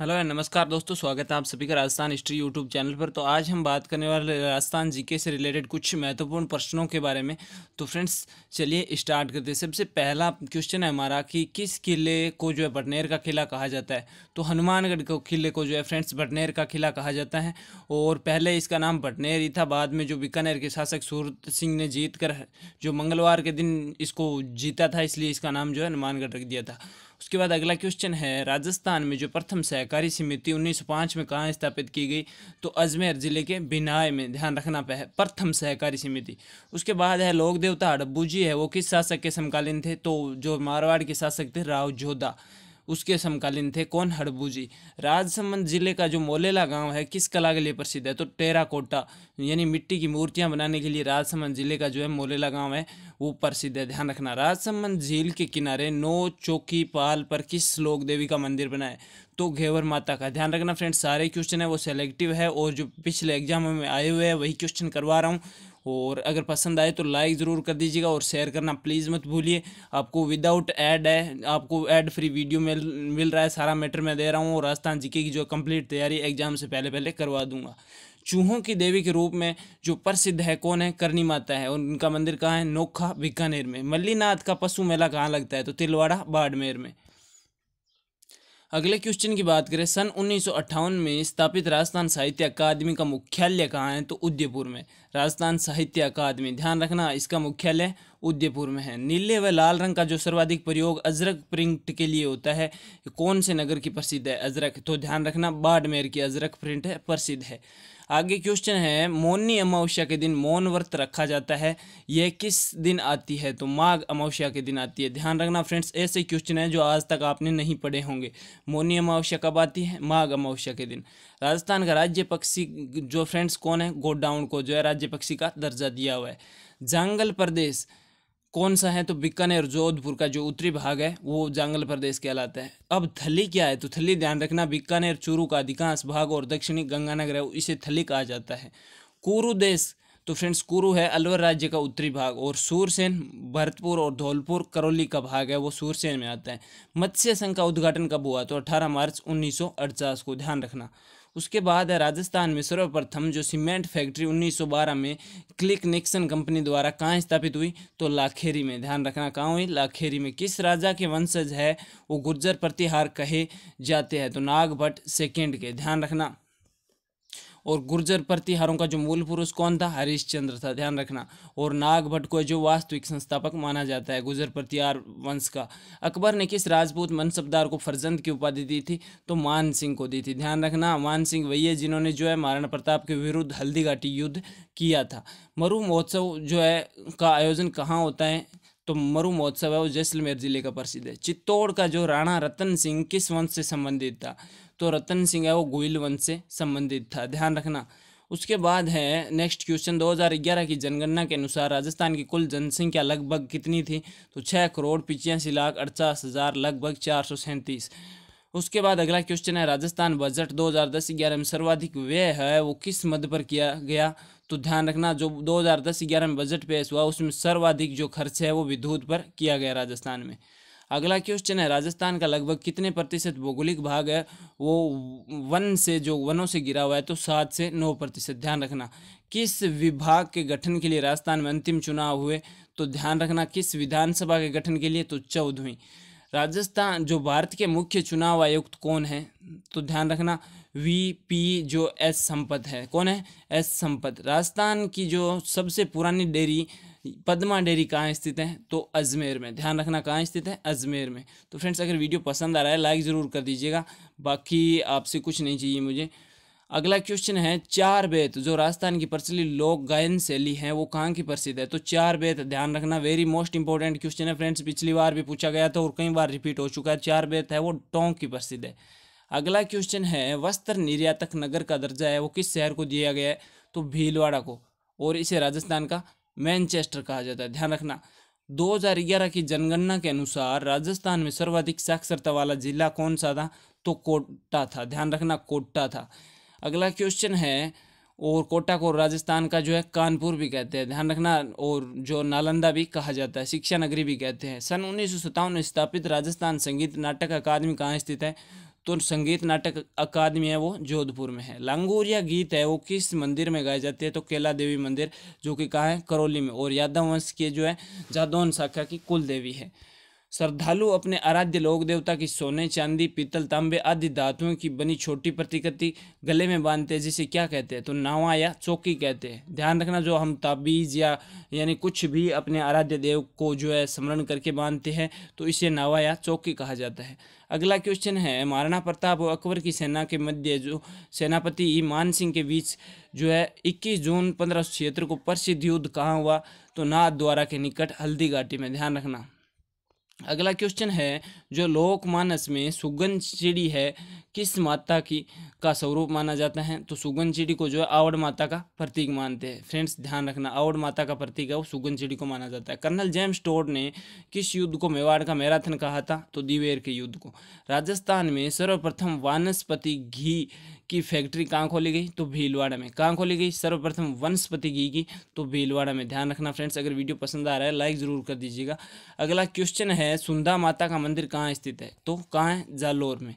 hello and नमस्कार दोस्तों स्वागत है आप सभी का राजस्थान हिस्ट्री यूट्यूब चैनल पर तो आज हम बात करने वाले राजस्थान जीके से रिलेटेड कुछ महत्वपूर्ण प्रश्नों के बारे में तो फ्रेंड्स चलिए स्टार्ट करते हैं सबसे पहला क्वेश्चन है हमारा कि किस किले को जो है बटनेर का किला कहा जाता है तो हनुमानगढ़ को किले को जो है फ्रेंड्स बटनेर का किला कहा जाता है और पहले इसका नाम बटनेर ही था बाद में जो बीकानेर के शासक सूरत सिंह ने जीत कर जो मंगलवार के दिन इसको जीता था इसलिए इसका नाम जो है हनुमानगढ़ रख दिया था उसके बाद अगला क्वेश्चन है राजस्थान में जो प्रथम सहकारी समिति 1905 में कहाँ स्थापित की गई तो अजमेर जिले के बिनाय में ध्यान रखना पे प्रथम सहकारी समिति उसके बाद है लोक देवता हड़ब्बू जी है वो किस शासक के समकालीन थे तो जो मारवाड़ के शासक थे राव जोधा उसके समकालीन थे कौन हड़बूजी राजसमंद जिले का जो मोलेला गांव है किस कला के लिए प्रसिद्ध है तो टेराकोटा यानी मिट्टी की मूर्तियां बनाने के लिए राजसमंद जिले का जो है मोलेला गांव है वो प्रसिद्ध है ध्यान रखना राजसमंद झील के किनारे नौ चौकी पाल पर किस लोक देवी का मंदिर बना है तो घेवर माता का ध्यान रखना फ्रेंड्स सारे क्वेश्चन है वो सेलेक्टिव है और जो पिछले एग्जाम में आए हुए हैं वही क्वेश्चन करवा रहा हूँ और अगर पसंद आए तो लाइक ज़रूर कर दीजिएगा और शेयर करना प्लीज़ मत भूलिए आपको विदाउट ऐड है आपको ऐड फ्री वीडियो मिल मिल रहा है सारा मैटर मैं दे रहा हूँ और राजस्थान जीके की जो कंप्लीट तैयारी एग्जाम से पहले पहले करवा दूंगा चूहों की देवी के रूप में जो प्रसिद्ध है कौन है करनी माता है और उनका मंदिर कहाँ है नोखा बीकानेर में मल्लीनाथ का पशु मेला कहाँ लगता है तो तिलवाड़ा बाड़मेर में अगले क्वेश्चन की बात करें सन उन्नीस में स्थापित राजस्थान साहित्य अकादमी का मुख्यालय कहाँ है तो उदयपुर में राजस्थान साहित्य अकादमी ध्यान रखना इसका मुख्यालय उदयपुर में है नीले व लाल रंग का जो सर्वाधिक प्रयोग अजरक प्रिंट के लिए होता है कौन से नगर की प्रसिद्ध है अजरक तो ध्यान रखना बाड़मेर की अजरक प्रिंट है प्रसिद्ध है आगे क्वेश्चन है मौनी अमावस्या के दिन मौन व्रत रखा जाता है यह किस दिन आती है तो माघ अमावस्या के दिन आती है ध्यान रखना फ्रेंड्स ऐसे क्वेश्चन हैं जो आज तक आपने नहीं पढ़े होंगे मौनी अमावस्या कब आती है माघ अमावस्या के दिन राजस्थान का राज्य पक्षी जो फ्रेंड्स कौन है गोडाउन को जो है राज्य पक्षी का दर्जा दिया हुआ है जंगल प्रदेश कौन सा है तो बीकानेर जोधपुर का जो उत्तरी भाग है वो जंगल प्रदेश कहलाता है अब थली क्या है तो थली ध्यान रखना बीकानेर चूरू का अधिकांश भाग और दक्षिणी गंगानगर है इसे थली कहा जाता है कुरु देश तो फ्रेंड्स कुरु है अलवर राज्य का उत्तरी भाग और सूरसेन भरतपुर और धौलपुर करौली का भाग है वो सूरसेन में आता है मत्स्य संघ का उद्घाटन कब हुआ तो 18 मार्च 1948 को ध्यान रखना उसके बाद है राजस्थान में सर्वप्रथम जो सीमेंट फैक्ट्री 1912 में क्लिक निक्सन कंपनी द्वारा कहाँ स्थापित हुई तो लाखेरी में ध्यान रखना कहाँ हुई लाखेरी में किस राजा के वंशज है वो गुर्जर प्रतिहार कहे जाते हैं तो नागभट्ट सेकेंड के ध्यान रखना और गुर्जर प्रतिहारों का जो मूल पुरुष कौन था हरिश्चंद्र था ध्यान रखना और भट्ट को जो वास्तविक संस्थापक माना जाता है गुर्जर प्रतिहार वंश का अकबर ने किस राजपूत मनसबदार को फर्जंद की उपाधि दी थी तो मान सिंह को दी थी ध्यान रखना मान सिंह वही है जिन्होंने जो है महाराणा प्रताप के विरुद्ध हल्दी घाटी युद्ध किया था मरु महोत्सव जो है का आयोजन कहाँ होता है तो मरु महोत्सव है वो जैसलमेर जिले का प्रसिद्ध है चित्तौड़ का जो राणा रतन सिंह किस वंश से संबंधित था तो रतन सिंह है वो गोयल वंश से संबंधित था ध्यान रखना उसके बाद है नेक्स्ट क्वेश्चन 2011 की जनगणना के अनुसार राजस्थान की कुल जनसंख्या लगभग कितनी थी तो छः करोड़ पिचासी लाख अड़चास हज़ार लगभग चार सौ सैंतीस उसके बाद अगला क्वेश्चन है राजस्थान बजट 2010 हज़ार में सर्वाधिक व्यय है वो किस मद पर किया गया तो ध्यान रखना जो 2010 हज़ार में बजट पेश हुआ उसमें सर्वाधिक जो खर्च है वो विद्युत पर किया गया राजस्थान में अगला क्वेश्चन है राजस्थान का लगभग कितने प्रतिशत भौगोलिक भाग है वो वन से जो वनों से गिरा हुआ है तो सात से नौ प्रतिशत ध्यान रखना किस विभाग के गठन के लिए राजस्थान में अंतिम चुनाव हुए तो ध्यान रखना किस विधानसभा के गठन के लिए तो चौदहवीं राजस्थान जो भारत के मुख्य चुनाव आयुक्त कौन है तो ध्यान रखना वी पी जो एस संपत है कौन है एस संपत राजस्थान की जो सबसे पुरानी डेयरी पद्मा डेयरी कहाँ स्थित है तो अजमेर में ध्यान रखना कहाँ स्थित है अजमेर में तो फ्रेंड्स अगर वीडियो पसंद आ रहा है लाइक ज़रूर कर दीजिएगा बाकी आपसे कुछ नहीं चाहिए मुझे अगला क्वेश्चन है चार बेत जो राजस्थान की प्रचलित लोक गायन शैली है वो कहाँ की प्रसिद्ध है तो चार बेत ध्यान रखना वेरी मोस्ट इंपॉर्टेंट क्वेश्चन है फ्रेंड्स पिछली बार भी पूछा गया था और कई बार रिपीट हो चुका है चार बेत है वो टोंक की प्रसिद्ध है अगला क्वेश्चन है वस्त्र निर्यातक नगर का दर्जा है वो किस शहर को दिया गया है तो भीलवाड़ा को और इसे राजस्थान का मैनचेस्टर कहा जाता है ध्यान रखना 2011 की जनगणना के अनुसार राजस्थान में सर्वाधिक साक्षरता वाला जिला कौन सा था तो कोटा था ध्यान रखना कोटा था अगला क्वेश्चन है और कोटा को राजस्थान का जो है कानपुर भी कहते हैं ध्यान रखना और जो नालंदा भी कहा जाता है शिक्षा नगरी भी कहते हैं सन उन्नीस में स्थापित राजस्थान संगीत नाटक अकादमी कहाँ स्थित है तो संगीत नाटक अकादमी है वो जोधपुर में है लांगूरिया गीत है वो किस मंदिर में गाए जाते हैं तो केला देवी मंदिर जो कि कहाँ है करौली में और यादव वंश के जो है जादौन शाखा की कुल देवी है श्रद्धालु अपने आराध्य लोक देवता की सोने चांदी पीतल तांबे आदि धातुओं की बनी छोटी प्रतिकृति गले में बांधते हैं जिसे क्या कहते हैं तो नावा या चौकी कहते हैं ध्यान रखना जो हम ताबीज़ या यानी कुछ भी अपने आराध्य देव को जो है स्मरण करके बांधते हैं तो इसे नावा या चौकी कहा जाता है अगला क्वेश्चन है महाराणा प्रताप और अकबर की सेना के मध्य जो सेनापति मान सिंह के बीच जो है 21 जून पंद्रह को प्रसिद्ध युद्ध कहाँ हुआ तो नाथ द्वारा के निकट हल्दी घाटी में ध्यान रखना अगला क्वेश्चन है जो लोकमानस में सुगन चिड़ी है किस माता की का स्वरूप माना जाता है तो सुगन चिड़ी को जो है आवड़ माता का प्रतीक मानते हैं फ्रेंड्स ध्यान रखना आवड़ माता का प्रतीक है वो सुगन चिड़ी को माना जाता है कर्नल जेम्स टोड ने किस युद्ध को मेवाड़ का मैराथन कहा था तो दिवेर के युद्ध को राजस्थान में सर्वप्रथम वनस्पति घी की फैक्ट्री कहाँ खोली गई तो भीलवाड़ा में कहाँ खोली गई सर्वप्रथम वनस्पति घी की तो भीलवाड़ा में ध्यान रखना फ्रेंड्स अगर वीडियो पसंद आ रहा है लाइक ज़रूर कर दीजिएगा अगला क्वेश्चन है है सुंदा माता का मंदिर कहाँ स्थित है तो कहाँ है जालोर में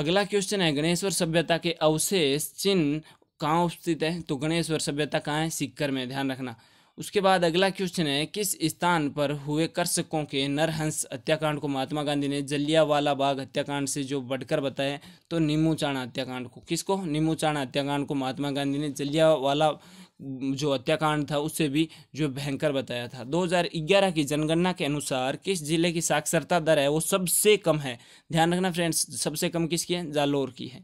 अगला क्वेश्चन है गणेश्वर सभ्यता के अवशेष चिन्ह कहाँ स्थित है तो गणेश्वर सभ्यता कहाँ है सिक्कर में ध्यान रखना उसके बाद अगला क्वेश्चन है किस स्थान पर हुए कर्षकों के नरहंस हत्याकांड को महात्मा गांधी ने जलियावाला बाग हत्याकांड से जो बढ़कर बताया तो नीमूचाणा हत्याकांड को किसको नीमूचाणा हत्याकांड को महात्मा गांधी ने जलियावाला जो हत्याकांड था उससे भी जो भयंकर बताया था 2011 की जनगणना के अनुसार किस जिले की साक्षरता दर है वो सबसे कम है ध्यान रखना फ्रेंड्स सबसे कम किसकी है जालोर की है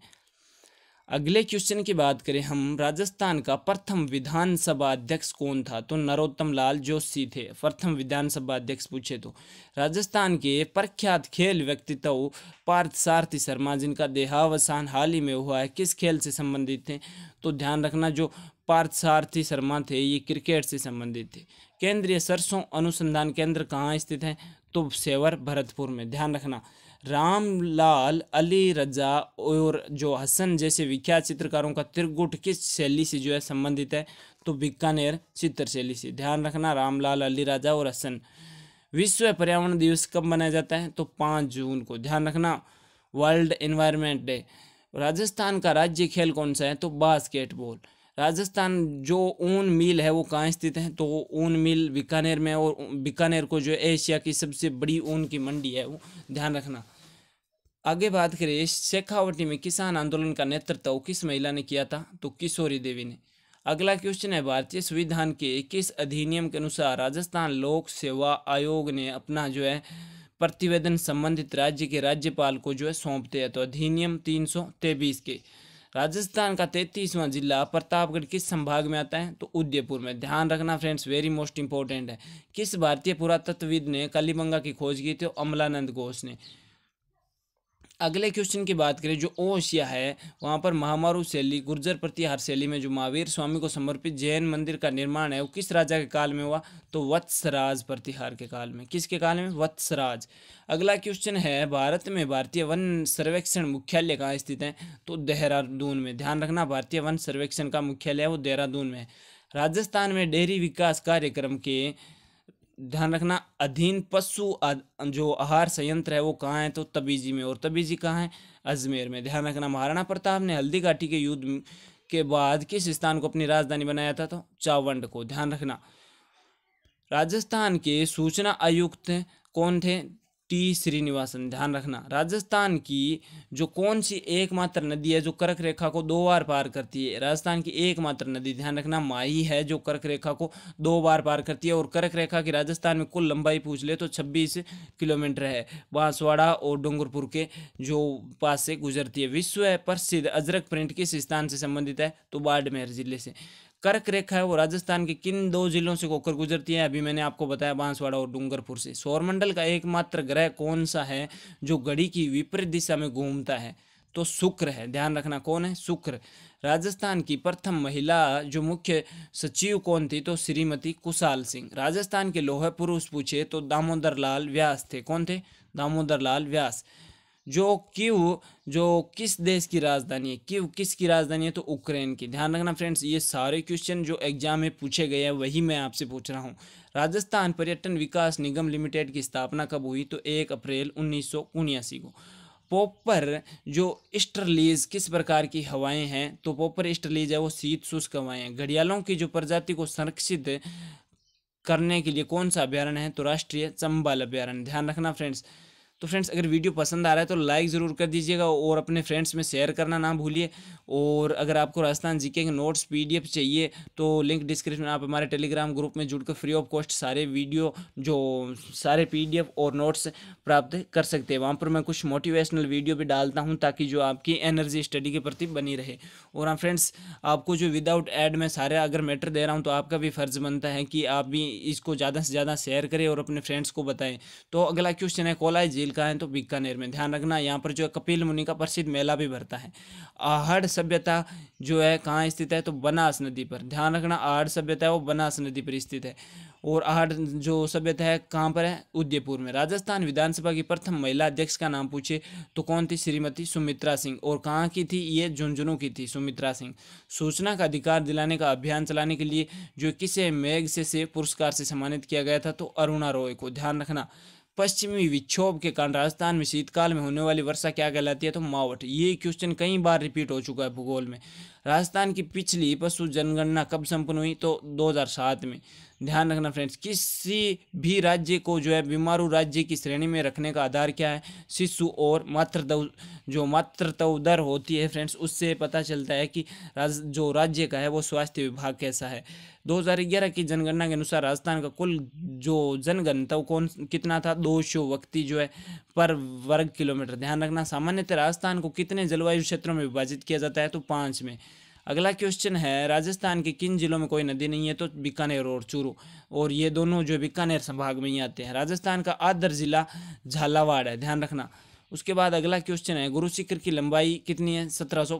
अगले क्वेश्चन की बात करें हम राजस्थान का प्रथम विधानसभा अध्यक्ष कौन था तो नरोत्तम लाल जोशी थे प्रथम विधानसभा अध्यक्ष पूछे तो राजस्थान के प्रख्यात खेल व्यक्तित्व पार्थ सारथी शर्मा जिनका देहावसान हाल ही में हुआ है किस खेल से संबंधित थे तो ध्यान रखना जो पार्थसारथी शर्मा थे ये क्रिकेट से संबंधित थे केंद्रीय सरसों अनुसंधान केंद्र कहाँ स्थित है तो सेवर भरतपुर में ध्यान रखना रामलाल अली रजा और जो हसन जैसे विख्यात चित्रकारों का त्रिगुट किस शैली से जो है संबंधित है तो बीकानेर चित्र शैली से ध्यान रखना रामलाल अली राजा और हसन विश्व पर्यावरण दिवस कब मनाया जाता है तो पाँच जून को ध्यान रखना वर्ल्ड एनवायरमेंट डे राजस्थान का राज्य खेल कौन सा है तो बास्केटबॉल राजस्थान जो ऊन मिल है वो कहाँ स्थित है तो ऊन मिल बीकानेर में और बीकानेर को जो एशिया की सबसे बड़ी ऊन की मंडी है वो ध्यान रखना आगे बात करें शेखावटी में किसान आंदोलन का नेतृत्व किस महिला ने किया था तो किशोरी देवी ने अगला क्वेश्चन है भारतीय संविधान के किस अधिनियम के अनुसार राजस्थान लोक सेवा आयोग ने अपना जो है प्रतिवेदन संबंधित राज्य के राज्यपाल को जो है सौंपते हैं तो अधिनियम तीन सौ के राजस्थान का तैतीसवां जिला प्रतापगढ़ किस संभाग में आता है तो उदयपुर में ध्यान रखना फ्रेंड्स वेरी मोस्ट इंपॉर्टेंट है किस भारतीय पुरातत्वविद ने कलीबंगा की खोज की थी अमलानंद घोष ने अगले क्वेश्चन की बात करें जो ओशिया है वहाँ पर महामारू शैली गुर्जर प्रतिहार शैली में जो महावीर स्वामी को समर्पित जैन मंदिर का निर्माण है वो किस राजा के काल में हुआ तो वत्सराज प्रतिहार के काल में किसके काल में वत्सराज अगला क्वेश्चन है भारत में भारतीय वन सर्वेक्षण मुख्यालय कहाँ स्थित है तो देहरादून में ध्यान रखना भारतीय वन सर्वेक्षण का मुख्यालय है वो देहरादून में राजस्थान में डेयरी विकास कार्यक्रम के ध्यान रखना अधीन पशु जो आहार संयंत्र है वो कहाँ है तो तबीजी में और तबीजी कहाँ है अजमेर में ध्यान रखना महाराणा प्रताप ने हल्दी घाटी के युद्ध के बाद किस स्थान को अपनी राजधानी बनाया था तो चावंड को ध्यान रखना राजस्थान के सूचना आयुक्त कौन थे टी श्रीनिवासन ध्यान रखना राजस्थान की जो कौन सी एकमात्र नदी है जो कर्क रेखा को दो बार पार करती है राजस्थान की एकमात्र नदी ध्यान रखना माही है जो कर्क रेखा को दो बार पार करती है और कर्क रेखा की राजस्थान में कुल लंबाई पूछ ले तो छब्बीस किलोमीटर है बांसवाड़ा और डूंगरपुर के जो पास से गुजरती है विश्व प्रसिद्ध अजरक प्रिंट किस स्थान से संबंधित है तो बाड़मेर जिले से कर्क रेखा है वो राजस्थान के किन दो जिलों से होकर गुजरती है अभी मैंने आपको बताया बांसवाड़ा और डूंगरपुर से सौरमंडल का एकमात्र ग्रह कौन सा है जो घड़ी की विपरीत दिशा में घूमता है तो शुक्र है ध्यान रखना कौन है शुक्र राजस्थान की प्रथम महिला जो मुख्य सचिव कौन थी तो श्रीमती कुशाल सिंह राजस्थान के लोहे पुरुष पूछे तो दामोदर लाल व्यास थे कौन थे दामोदर लाल व्यास जो क्यू जो किस देश की राजधानी है क्यू किस की राजधानी है तो उक्रेन की ध्यान रखना फ्रेंड्स ये सारे क्वेश्चन जो एग्जाम में पूछे गए हैं वही मैं आपसे पूछ रहा हूँ राजस्थान पर्यटन विकास निगम लिमिटेड की स्थापना कब हुई तो एक अप्रैल उन्नीस को पोपर जो इस्टरलीज किस प्रकार की हवाएं हैं तो पोपर स्टरलीज है वो शीत शुष्क हवाएं हैं घड़ियालों की जो प्रजाति को संरक्षित करने के लिए कौन सा अभ्यारण्य है तो राष्ट्रीय चंबल अभ्यारण्य ध्यान रखना फ्रेंड्स तो फ्रेंड्स अगर वीडियो पसंद आ रहा है तो लाइक ज़रूर कर दीजिएगा और अपने फ्रेंड्स में शेयर करना ना भूलिए और अगर आपको राजस्थान जी के नोट्स पी चाहिए तो लिंक डिस्क्रिप्शन में आप हमारे टेलीग्राम ग्रुप में जुड़कर फ्री ऑफ कॉस्ट सारे वीडियो जो सारे पी और नोट्स प्राप्त कर सकते हैं वहाँ पर मैं कुछ मोटिवेशनल वीडियो भी डालता हूँ ताकि जो आपकी एनर्जी स्टडी के प्रति बनी रहे और हाँ फ्रेंड्स आपको जो विदाउट एड में सारे अगर मैटर दे रहा हूँ तो आपका भी फ़र्ज़ बनता है कि आप भी इसको ज़्यादा से ज़्यादा शेयर करें और अपने फ्रेंड्स को बताएँ तो अगला क्वेश्चन है कॉलाइज तहसील का है तो बीकानेर में ध्यान रखना यहाँ पर जो है कपिल मुनि का प्रसिद्ध मेला भी भरता है आहड़ सभ्यता जो है कहाँ स्थित है तो बनास नदी पर ध्यान रखना आहड़ सभ्यता है वो बनास नदी पर स्थित है और आहड़ जो सभ्यता है कहाँ पर है उदयपुर में राजस्थान विधानसभा की प्रथम महिला अध्यक्ष का नाम पूछे तो कौन थी श्रीमती सुमित्रा सिंह और कहाँ की थी ये झुंझुनू की थी सुमित्रा सिंह सूचना का अधिकार दिलाने का अभियान चलाने के लिए जो किसे मेघ से, से पुरस्कार से सम्मानित किया गया था तो अरुणा रॉय को ध्यान रखना पश्चिमी विक्षोभ के कारण राजस्थान में शीतकाल में होने वाली वर्षा क्या कहलाती है तो मावट ये क्वेश्चन कई बार रिपीट हो चुका है भूगोल में राजस्थान की पिछली पशु जनगणना कब संपन्न हुई तो 2007 में ध्यान रखना फ्रेंड्स किसी भी राज्य को जो है बीमारू राज्य की श्रेणी में रखने का आधार क्या है शिशु और मातृत्व जो मातृत्व दर होती है फ्रेंड्स उससे पता चलता है कि राज, जो राज्य का है वो स्वास्थ्य विभाग कैसा है 2011 की जनगणना के अनुसार राजस्थान का कुल जो जनगणना तो कौन कितना था दो सौ व्यक्ति जो है पर वर्ग किलोमीटर ध्यान रखना सामान्यतः राजस्थान को कितने जलवायु क्षेत्रों में विभाजित किया जाता है तो पाँच में अगला क्वेश्चन है राजस्थान के किन जिलों में कोई नदी नहीं है तो बीकानेर और चूरू और ये दोनों जो बीकानेर संभाग में ही आते हैं राजस्थान का आदर जिला झालावाड़ है ध्यान रखना उसके बाद अगला क्वेश्चन है गुरु शिखर की लंबाई कितनी है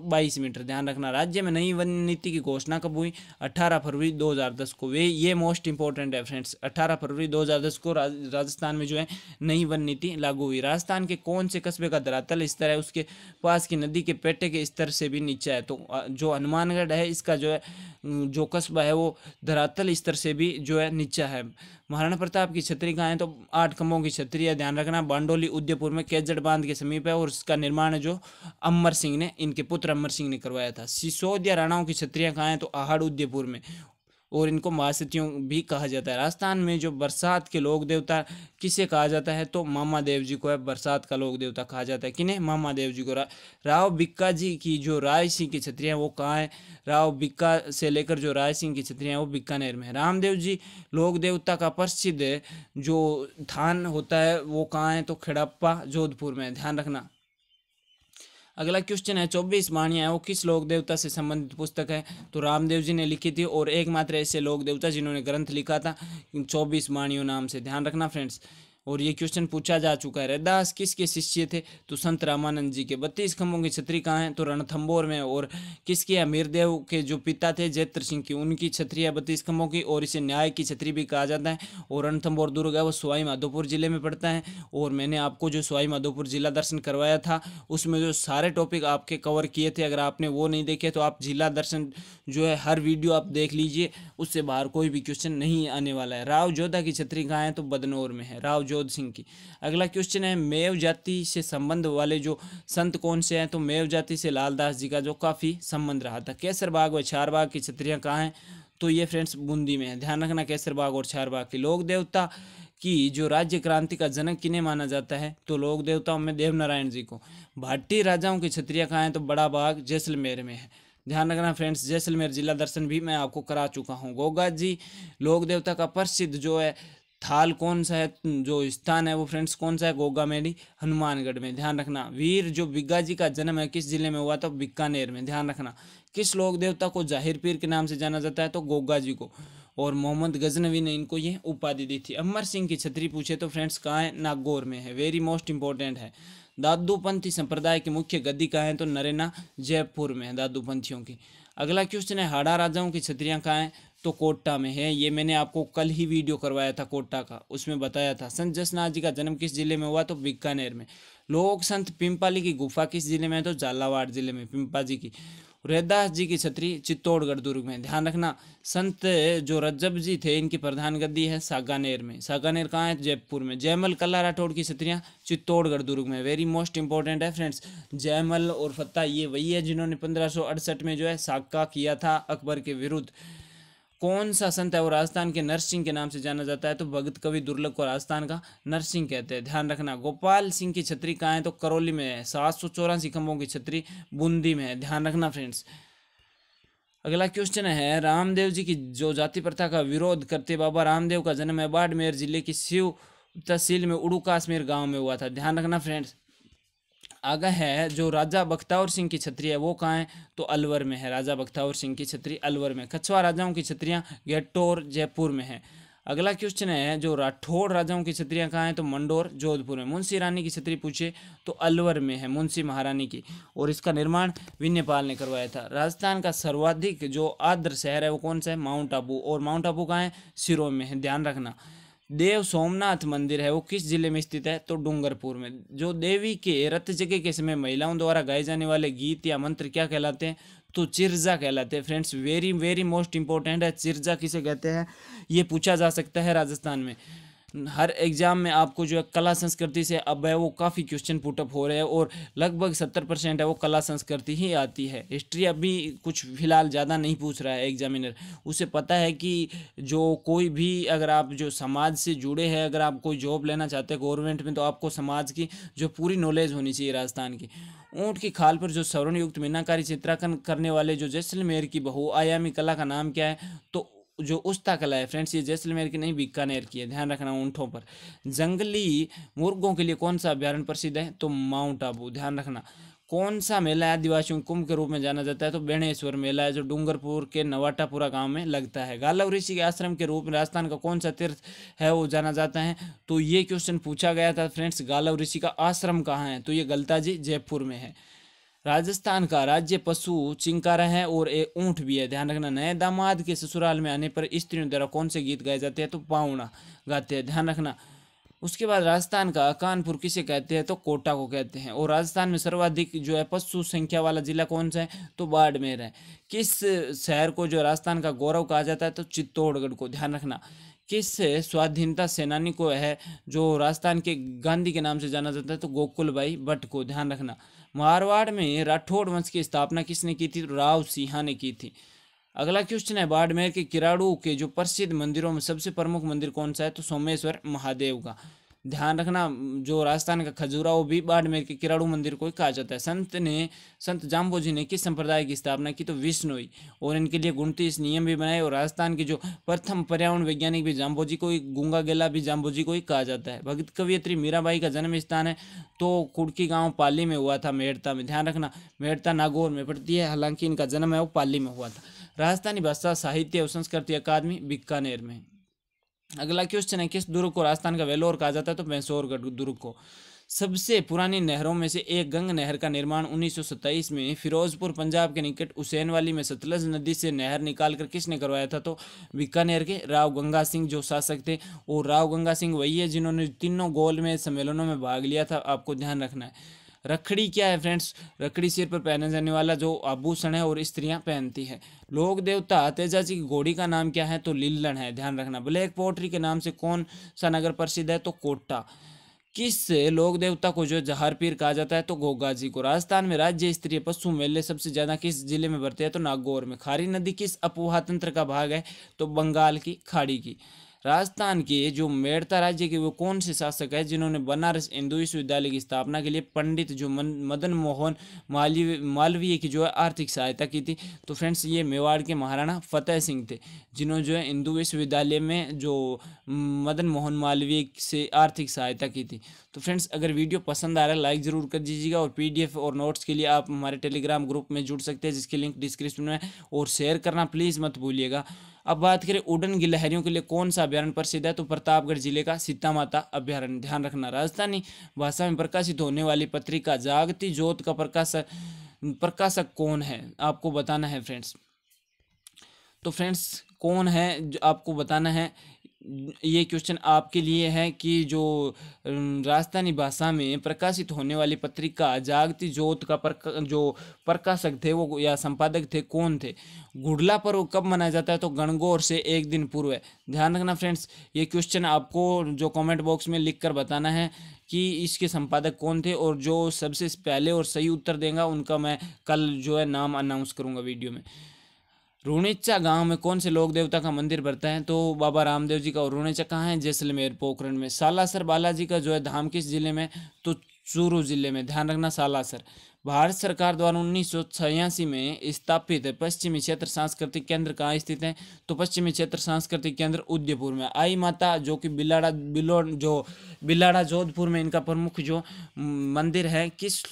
बाईस मीटर ध्यान रखना राज्य में नई वन नीति की घोषणा कब हुई 18 फरवरी 2010 को वे ये मोस्ट इंपॉर्टेंट है फ्रेंड्स 18 फरवरी 2010 को राजस्थान में जो है नई वन नीति लागू हुई राजस्थान के कौन से कस्बे का धरातल स्तर है उसके पास की नदी के पेटे के स्तर से भी नीचे है तो जो हनुमानगढ़ है इसका जो है जो कस्बा है वो धरातल स्तर से भी जो है नीचा है महाराणा प्रताप की छतरी कहाँ है तो आठ खम्भों की छतरी है ध्यान रखना बांडोली उदयपुर में केजड़ बांध के समीप है और इसका निर्माण जो अमर सिंह ने इनके पुत्र अमर सिंह ने करवाया था सिसोदिया राणाओं की छतरियाँ कहाँ हैं तो आहाड़ उदयपुर में और इनको मासतियों भी कहा जाता है राजस्थान में जो बरसात के लोक देवता किसे कहा जाता है तो मामा देव जी को है बरसात का लोक देवता कहा जाता है किन्हें मामा देव जी को रा, राव बिक्का जी की जो राय सिंह की छत्री हैं वो कहाँ हैं राव बिक्का से लेकर जो राय सिंह की छत्री हैं वो बिक्कानेर में है रामदेव जी लोक देवता का प्रसिद्ध जो थान होता है वो कहाँ है तो खिड़प्पा जोधपुर में ध्यान रखना अगला क्वेश्चन है चौबीस है वो किस लोक देवता से संबंधित पुस्तक है तो रामदेव जी ने लिखी थी और एकमात्र ऐसे लोक देवता जिन्होंने ग्रंथ लिखा था चौबीस वाणियों नाम से ध्यान रखना फ्रेंड्स और ये क्वेश्चन पूछा जा चुका है रैदास किसके शिष्य थे तो संत रामानंद जी के बत्तीस खम्भों की छतरी कहाँ हैं तो रणथम्बोर में और किसके अमीरदेव के जो पिता थे जयत्र सिंह की उनकी छतरी है बत्तीस खम्भों की और इसे न्याय की छतरी भी कहा जाता है और रणथम्बोर दुर्ग है वो सवाई माधोपुर जिले में पड़ता है और मैंने आपको जो सवाई माधोपुर जिला दर्शन करवाया था उसमें जो सारे टॉपिक आपके कवर किए थे अगर आपने वो नहीं देखे तो आप जिला दर्शन जो है हर वीडियो आप देख लीजिए उससे बाहर कोई भी क्वेश्चन नहीं आने वाला है राव जोधा की छतरी कहाँ है तो बदनौर में है राव जोधा जोध सिंह की अगला क्वेश्चन है मेव जाति से संबंध वाले जो संत कौन से हैं तो मेव जाति से लालदास जी का जो काफ़ी संबंध रहा था केसर बाग व चार बाग की छत्रियाँ कहाँ हैं तो ये फ्रेंड्स बूंदी में है ध्यान रखना केसर बाग और चार बाग की लोक देवता कि जो राज्य क्रांति का जनक किन्हें माना जाता है तो लोक देवताओं में देवनारायण जी को भारतीय राजाओं की छतरियाँ कहाँ हैं तो बड़ा बाग जैसलमेर में है ध्यान रखना फ्रेंड्स जैसलमेर जिला दर्शन भी मैं आपको करा चुका हूँ गोगा जी लोक देवता का प्रसिद्ध जो है थाल कौन सा है जो स्थान है वो फ्रेंड्स कौन सा है गोगा मेरी हनुमानगढ़ में ध्यान रखना वीर जो बिग्गा जी का जन्म है किस जिले में हुआ तो बीकानेर में ध्यान रखना किस लोक देवता को जाहिर पीर के नाम से जाना जाता है तो गोगा जी को और मोहम्मद गजनवी ने इनको ये उपाधि दी थी अमर सिंह की छतरी पूछे तो फ्रेंड्स कहाँ है नागौर में है वेरी मोस्ट इंपॉर्टेंट है दादूपंथी संप्रदाय की मुख्य गद्दी कहाँ है तो नरेना जयपुर में है दादूपंथियों की अगला क्वेश्चन है हाड़ा राजाओं की छतरियाँ कहाँ हैं तो कोटा में है ये मैंने आपको कल ही वीडियो करवाया था कोटा का उसमें बताया था संत जसनाथ जी का जन्म किस जिले में हुआ तो बीकानेर में लोक संत पिम्पाली की गुफा किस जिले में है तो झालावाड़ जिले में पिंपा जी की रैदास जी की छत्री चित्तौड़गढ़ दुर्ग में ध्यान रखना संत जो रज्जब जी थे इनकी प्रधान गद्दी है सागानेर में सागानेर कहाँ है जयपुर में जयमल कल्ला राठौड़ की छत्रियाँ चित्तौड़गढ़ दुर्ग में वेरी मोस्ट इंपॉर्टेंट है फ्रेंड्स जयमल और फत्ता ये वही है जिन्होंने पंद्रह में जो है साका किया था अकबर के विरुद्ध कौन सा संत है वो राजस्थान के नरसिंह के नाम से जाना जाता है तो भगत कवि दुर्लभ को राजस्थान का नरसिंह कहते हैं ध्यान रखना गोपाल सिंह की छतरी कहाँ है तो करौली में है सात सौ चौरासी खंभों की छतरी बूंदी में है ध्यान रखना फ्रेंड्स अगला क्वेश्चन है रामदेव जी की जो जाति प्रथा का विरोध करते बाबा रामदेव का जन्म है बाड़मेर जिले की शिव तहसील में उड़ू काश्मीर गाँव में हुआ था ध्यान रखना फ्रेंड्स आगा है जो राजा बख्तावर सिंह की छतरी है वो कहाँ है तो अलवर में है राजा बख्तावर सिंह की छतरी अलवर में कछवा राजाओं की छतरियाँ गेटोर जयपुर में है अगला क्वेश्चन है जो राठौड़ राजाओं की छतरियाँ कहाँ हैं तो मंडोर जोधपुर में मुंशी रानी की छतरी पूछे तो अलवर में है मुंशी महारानी की और इसका निर्माण विन्यपाल ने करवाया था राजस्थान का सर्वाधिक जो आद्र शहर है वो कौन सा है माउंट आबू और माउंट आबू कहाँ है सिरों में है ध्यान रखना देव सोमनाथ मंदिर है वो किस जिले में स्थित है तो डूंगरपुर में जो देवी के रथ जगह के समय महिलाओं द्वारा गाए जाने वाले गीत या मंत्र क्या कहलाते हैं तो चिरजा कहलाते हैं friends very very most important है चिरजा किसे कहते हैं ये पूछा जा सकता है राजस्थान में हर एग्ज़ाम में आपको जो है कला संस्कृति से अब है वो काफ़ी क्वेश्चन पुटअप हो रहे हैं और लगभग सत्तर परसेंट है वो कला संस्कृति ही आती है हिस्ट्री अभी कुछ फ़िलहाल ज़्यादा नहीं पूछ रहा है एग्जामिनर उसे पता है कि जो कोई भी अगर आप जो समाज से जुड़े हैं अगर आप कोई जॉब लेना चाहते हैं गवर्नमेंट में तो आपको समाज की जो पूरी नॉलेज होनी चाहिए राजस्थान की ऊँट की खाल पर जो स्वर्णयुक्त मीनाकारी चित्राकन करने वाले जो जैसलमेर की आयामी कला का नाम क्या है तो जो उस्ता कला है फ्रेंड्स ये जैसलमेर की नहीं बीकानेर की है ध्यान रखना ऊँटों पर जंगली मुर्गों के लिए कौन सा अभ्यारण प्रसिद्ध है तो माउंट आबू ध्यान रखना कौन सा मेला आदिवासियों कुंभ के रूप में जाना जाता है तो बेणेश्वर मेला है जो डूंगरपुर के नवाटापुरा गांव में लगता है गालव ऋषि के आश्रम के रूप में राजस्थान का कौन सा तीर्थ है वो जाना जाता है तो ये क्वेश्चन पूछा गया था फ्रेंड्स गालव ऋषि का आश्रम कहाँ है तो ये गलता जी जयपुर में है राजस्थान का राज्य पशु चिंकारा है और एक ऊँट भी है ध्यान रखना नए दामाद के ससुराल में आने पर स्त्रियों द्वारा कौन से गीत गाए जाते हैं तो पाउणा गाते हैं ध्यान रखना उसके बाद राजस्थान का कानपुर किसे कहते हैं तो कोटा को कहते हैं और राजस्थान में सर्वाधिक जो है पशु संख्या वाला जिला कौन सा है तो बाड़मेर है किस शहर को जो राजस्थान का गौरव कहा जाता है तो चित्तौड़गढ़ को ध्यान रखना किस स्वाधीनता सेनानी को है जो राजस्थान के गांधी के नाम से जाना जाता है तो गोकुल भाई भट्ट को ध्यान रखना मारवाड़ में राठौड़ वंश की स्थापना किसने की थी तो राव सिंहा ने की थी अगला क्वेश्चन है बाड़मेर के किराड़ू के जो प्रसिद्ध मंदिरों में सबसे प्रमुख मंदिर कौन सा है तो सोमेश्वर महादेव का ध्यान रखना जो राजस्थान का खजूरा वो भी बाड़मेर के किराड़ू मंदिर को ही कहा जाता है संत ने संत जाम्बो जी ने किस संप्रदाय की स्थापना की तो विष्णुई और इनके लिए गुणतीस नियम भी बनाए और राजस्थान के जो प्रथम पर्यावरण वैज्ञानिक भी जाम्बो जी को ही गुंगा गेला भी जाम्बो जी को ही कहा जाता है भगत कवियत्री मीराबाई का जन्म स्थान है तो कुड़की गाँव पाली में हुआ था मेहड़ता में ध्यान रखना मेहरता नागौर में पड़ती है हालांकि इनका जन्म है वो पाली में हुआ था राजस्थानी भाषा साहित्य और संस्कृति अकादमी बीकानेर में अगला क्वेश्चन है किस दुर्ग को राजस्थान का वेलोर कहा जाता है तो मैसोर दुर्ग को सबसे पुरानी नहरों में से एक गंग नहर का निर्माण 1927 में फिरोजपुर पंजाब के निकट हुसैन वाली में सतलज नदी से नहर निकाल कर किसने करवाया था तो बीकानेर के राव गंगा सिंह जो शासक थे और राव गंगा सिंह वही है जिन्होंने तीनों गोल में सम्मेलनों में भाग लिया था आपको ध्यान रखना है रखड़ी क्या है फ्रेंड्स रखड़ी सिर पर पहने जाने वाला जो आभूषण है और स्त्रियां पहनती है लोक देवता तेजा जी की घोड़ी का नाम क्या है तो लिल्लन है ध्यान रखना ब्लैक पोट्री के नाम से कौन सा नगर प्रसिद्ध है तो कोटा किस लोक देवता को जो जहार पीर कहा जाता है तो गोगा जी को राजस्थान में राज्य स्त्रीय पशु मेले सबसे ज्यादा किस जिले में बढ़ते हैं तो नागौर में खारी नदी किस अपवाह तंत्र का भाग है तो बंगाल की खाड़ी की राजस्थान के जो मेड़ता राज्य के वो कौन से शासक है जिन्होंने बनारस हिंदू विश्वविद्यालय की स्थापना के लिए पंडित जो मदन मोहन मालवीय की जो है आर्थिक सहायता की थी तो फ्रेंड्स ये मेवाड़ के महाराणा फतेह सिंह थे जिन्होंने जो है हिंदू विश्वविद्यालय में जो मदन मोहन मालवीय से आर्थिक सहायता की थी तो फ्रेंड्स अगर वीडियो पसंद आ रहा है लाइक ज़रूर कर दीजिएगा और पी और नोट्स के लिए आप हमारे टेलीग्राम ग्रुप में जुड़ सकते हैं जिसकी लिंक डिस्क्रिप्शन में और शेयर करना प्लीज़ मत भूलिएगा अब बात करें उडन गिलहरियों के लिए कौन सा अभ्यारण प्रसिद्ध है तो प्रतापगढ़ जिले का सीता माता अभ्यारण ध्यान रखना राजस्थानी भाषा में प्रकाशित होने वाली पत्रिका जागती ज्योत का प्रकाशक प्रकाशक कौन है आपको बताना है फ्रेंड्स तो फ्रेंड्स कौन है जो आपको बताना है ये क्वेश्चन आपके लिए है कि जो राजस्थानी भाषा में प्रकाशित होने वाली पत्रिका जागति ज्योत का प्रका जो प्रकाशक थे वो या संपादक थे कौन थे गुडला पर्व कब मनाया जाता है तो गणगौर से एक दिन पूर्व है ध्यान रखना फ्रेंड्स ये क्वेश्चन आपको जो कमेंट बॉक्स में लिख कर बताना है कि इसके संपादक कौन थे और जो सबसे पहले और सही उत्तर देगा उनका मैं कल जो है नाम अनाउंस करूँगा वीडियो में रूणेचा गांव में कौन से लोक देवता का मंदिर बनता है तो बाबा रामदेव जी का और रूणेचा कहाँ है जैसलमेर पोखरण में सालासर बालाजी का जो है धाम किस जिले में तो चूरू जिले में ध्यान रखना सालासर भारत सरकार द्वारा उन्नीस में स्थापित पश्चिमी क्षेत्र सांस्कृतिक केंद्र कहाँ स्थित है तो पश्चिमी क्षेत्र सांस्कृतिक केंद्र उदयपुर में आई माता जो कि बिलाड़ा बिलो जो बिलाड़ा जोधपुर में इनका प्रमुख जो मंदिर है किस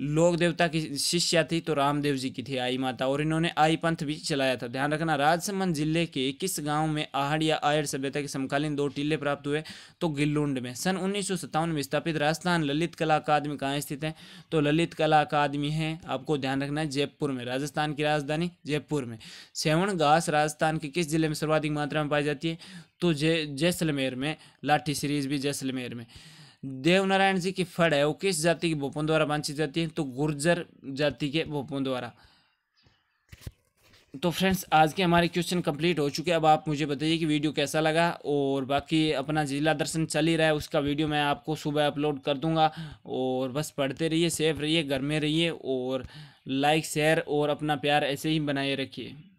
लोक देवता की शिष्या थी तो रामदेव जी की थी आई माता और इन्होंने आई पंथ भी चलाया था ध्यान रखना राजसमंद जिले के किस गांव में आहड़ या आयर सभ्यता के समकालीन दो टीले प्राप्त हुए तो गिल्लुंड में सन उन्नीस में स्थापित राजस्थान ललित कला अकादमी कहाँ स्थित है तो ललित कला अकादमी है आपको ध्यान रखना है जयपुर में राजस्थान की राजधानी जयपुर में सेवन घास राजस्थान के किस जिले में सर्वाधिक मात्रा में पाई जाती है तो जैसलमेर में लाठी सीरीज भी जैसलमेर में देवनारायण जी की फड़ है वो किस जाति के भोपों द्वारा वांछित जाती है तो गुर्जर जाति के भोपों द्वारा तो फ्रेंड्स आज के हमारे क्वेश्चन कंप्लीट हो चुके हैं अब आप मुझे बताइए कि वीडियो कैसा लगा और बाकी अपना जिला दर्शन चल ही रहा है उसका वीडियो मैं आपको सुबह अपलोड कर दूंगा और बस पढ़ते रहिए सेफ रहिए घर में रहिए और लाइक शेयर और अपना प्यार ऐसे ही बनाए रखिए